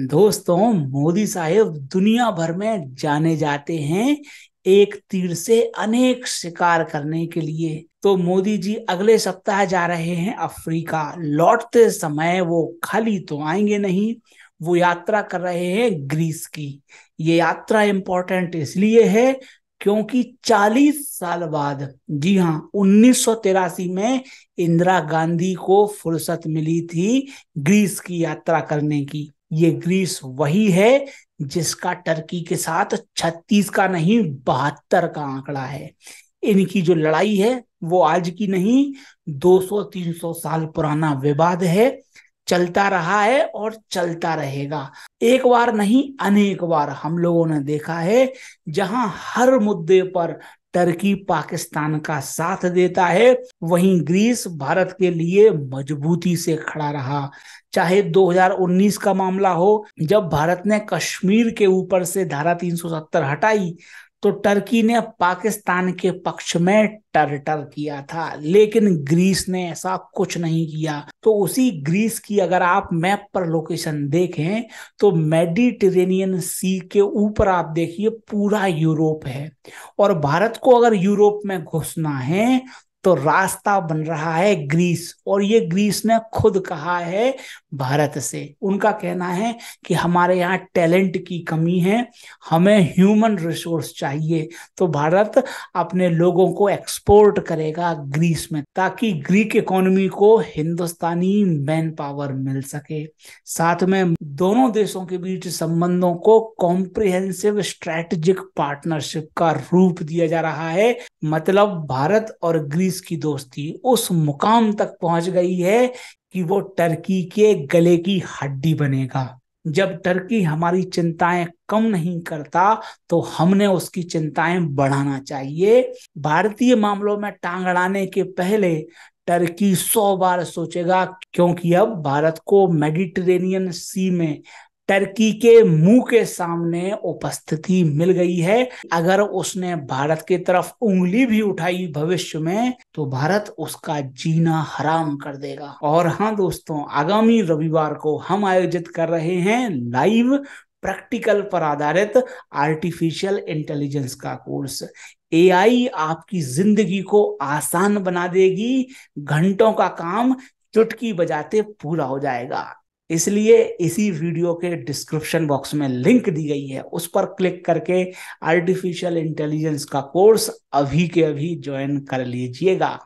दोस्तों मोदी साहब दुनिया भर में जाने जाते हैं एक तीर से अनेक शिकार करने के लिए तो मोदी जी अगले सप्ताह जा रहे हैं अफ्रीका लौटते समय वो खाली तो आएंगे नहीं वो यात्रा कर रहे हैं ग्रीस की ये यात्रा इम्पोर्टेंट इसलिए है क्योंकि 40 साल बाद जी हाँ उन्नीस में इंदिरा गांधी को फुर्सत मिली थी ग्रीस की यात्रा करने की ये ग्रीस वही है जिसका टर्की के साथ छत्तीस का नहीं बहत्तर का आंकड़ा है इनकी जो लड़ाई है वो आज की नहीं 200-300 साल पुराना विवाद है चलता रहा है और चलता रहेगा एक बार नहीं अनेक बार हम लोगों ने देखा है जहां हर मुद्दे पर टर्की पाकिस्तान का साथ देता है वहीं ग्रीस भारत के लिए मजबूती से खड़ा रहा चाहे 2019 का मामला हो जब भारत ने कश्मीर के ऊपर से धारा 370 हटाई तो टर्की ने पाकिस्तान के पक्ष में टर्टर किया था लेकिन ग्रीस ने ऐसा कुछ नहीं किया तो उसी ग्रीस की अगर आप मैप पर लोकेशन देखें तो मेडिटेरेनियन सी के ऊपर आप देखिए पूरा यूरोप है और भारत को अगर यूरोप में घुसना है तो रास्ता बन रहा है ग्रीस और ये ग्रीस ने खुद कहा है भारत से उनका कहना है कि हमारे यहाँ टैलेंट की कमी है हमें ह्यूमन रिसोर्स चाहिए तो भारत अपने लोगों को एक्सपोर्ट करेगा ग्रीस में ताकि ग्रीक इकोनॉमी को हिंदुस्तानी मैन पावर मिल सके साथ में दोनों देशों के बीच संबंधों को कॉम्प्रिहेंसिव स्ट्रेटेजिक पार्टनरशिप का रूप दिया जा रहा है मतलब भारत और ग्रीस की दोस्ती उस मुकाम तक पहुंच गई है कि वो टर्की के गले की हड्डी बनेगा जब टर्की हमारी चिंताएं कम नहीं करता तो हमने उसकी चिंताएं बढ़ाना चाहिए भारतीय मामलों में टांग अड़ाने के पहले टर्की सौ बार सोचेगा क्योंकि अब भारत को मेडिटेरेनियन सी में टर्की के मुंह के सामने उपस्थिति मिल गई है अगर उसने भारत की तरफ उंगली भी उठाई भविष्य में तो भारत उसका जीना हराम कर देगा और हाँ दोस्तों आगामी रविवार को हम आयोजित कर रहे हैं लाइव प्रैक्टिकल पर आधारित आर्टिफिशियल इंटेलिजेंस का कोर्स एआई आपकी जिंदगी को आसान बना देगी घंटों का काम चुटकी बजाते पूरा हो जाएगा इसलिए इसी वीडियो के डिस्क्रिप्शन बॉक्स में लिंक दी गई है उस पर क्लिक करके आर्टिफिशियल इंटेलिजेंस का कोर्स अभी के अभी ज्वाइन कर लीजिएगा